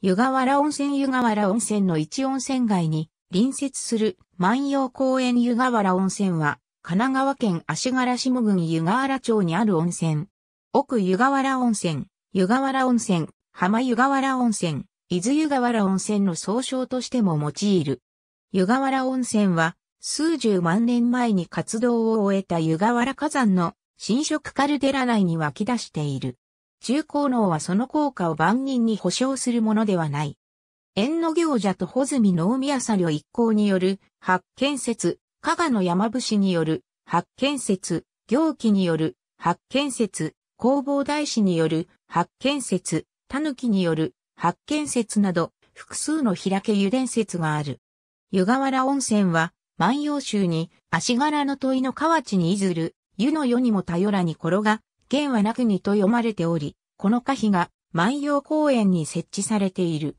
湯河原温泉湯河原温泉の一温泉街に隣接する万葉公園湯河原温泉は神奈川県足柄下郡湯河原町にある温泉。奥湯河原温泉、湯河原温泉、浜湯河原温泉、伊豆湯河原温泉の総称としても用いる。湯河原温泉は数十万年前に活動を終えた湯河原火山の侵食カルデラ内に湧き出している。重厚能はその効果を万人に保証するものではない。縁の行者と穂積農宮作業一行による発見説、加賀の山伏による発見説、行基による発見説、工房大師による発見説、狸による発見説など複数の開け油田説がある。湯河原温泉は万葉集に足柄の問いの河内にいずる湯の世にも頼らに転が現はなくにと読まれており、この歌碑が万葉公園に設置されている。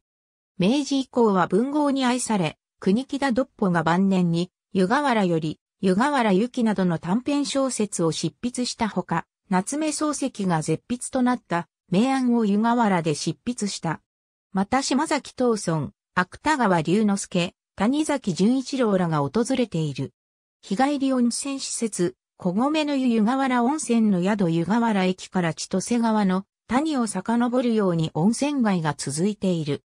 明治以降は文豪に愛され、国木田独歩が晩年に、湯河原より、湯河原ゆきなどの短編小説を執筆したほか、夏目漱石が絶筆となった、明暗を湯河原で執筆した。また島崎藤村、芥川龍之介、谷崎潤一郎らが訪れている。日帰り温泉施設、小米の湯湯河原温泉の宿湯河原駅から千歳川の谷を遡るように温泉街が続いている。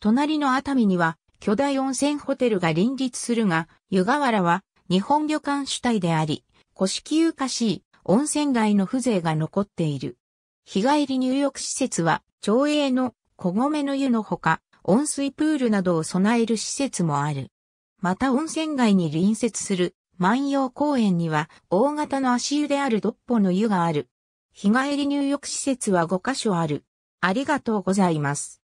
隣の熱海には巨大温泉ホテルが林立するが、湯河原は日本旅館主体であり、古式ゆかしい温泉街の風情が残っている。日帰り入浴施設は、町営の小米の湯のほか、温水プールなどを備える施設もある。また温泉街に隣接する万葉公園には大型の足湯であるドッポの湯がある。日帰り入浴施設は5カ所ある。ありがとうございます。